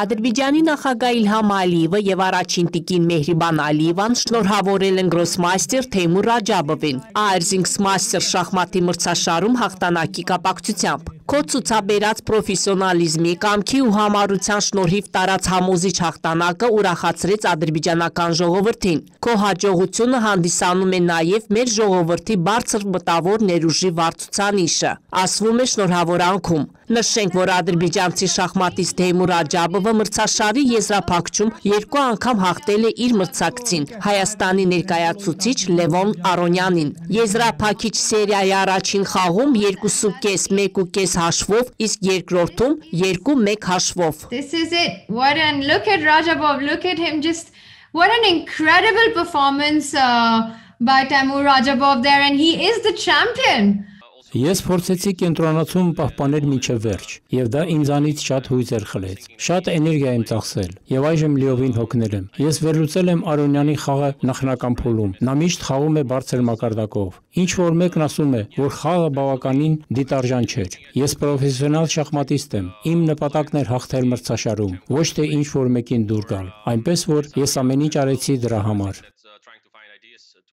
Ադրբիջանի նախագահ Իլհամ Ալիևը եւ առաջին տիկին Մեհրիբան Ալիևան շնորհավորել են գրոսմայստեր Թեյմուր Ռաջաբովին A5 Masters շախմատի մրցաշարում հաղթանակի կապակցությամբ։ Քո ցուցաբերած պրոֆեսիոնալիզմի, կամքի ու համառության շնորհիվ տարած համոզիչ հաղթանակը ուրախացրեց ադրբեջանական ժողովրդին։ Քո հաջողությունը հանդիսանում է նաև մեր ժողովրդի բարձր մտավոր ներուժի վարձուցանիշը, ասվում է շնորհավորանքում։ Նշենք, որ ադրբեջանցի շախմատիստ Թեյմուր Աջաբովը մրցաշարի եզրափակում երկու անգամ հաղթել է իր մրցակցին՝ Հայաստանի ներկայացուցիչ Լևոն Արոնյանին։ Եզրափակիչ սերիայի առաջին խաղում 2.5 1.5 հաշվով, իսկ երկրորդում 2-1 հաշվով։ This is it. What and look at Rajabov, look at him just what an incredible performance uh, by Tamur Rajabov there and he is the champion. Ես փորձեցի կենտրոնացում պահպանել մինչև վերջ, եւ դա ինձանից շատ հույզեր խլեց։ Շատ էներգիա եմ ծախսել եւ այժմ լիովին հոգնել եմ։ Ես վերլուծել եմ Արոնյանի խաղը նախնական փուլում։ Նա միշտ խաղում է բարձր մակարդակով։ Ինչ որ մեկն ասում է, որ խաղը բավականին դիտարժան չէր։ Ես պրոֆեսիոնալ շախմատիստ եմ։ Իմ նպատակն էր հաղթել մրցաշարում, ոչ թե ինչ որ մեկին դուր գալ։ Այնպես որ ես ամեն ինչ արեցի դրա համար։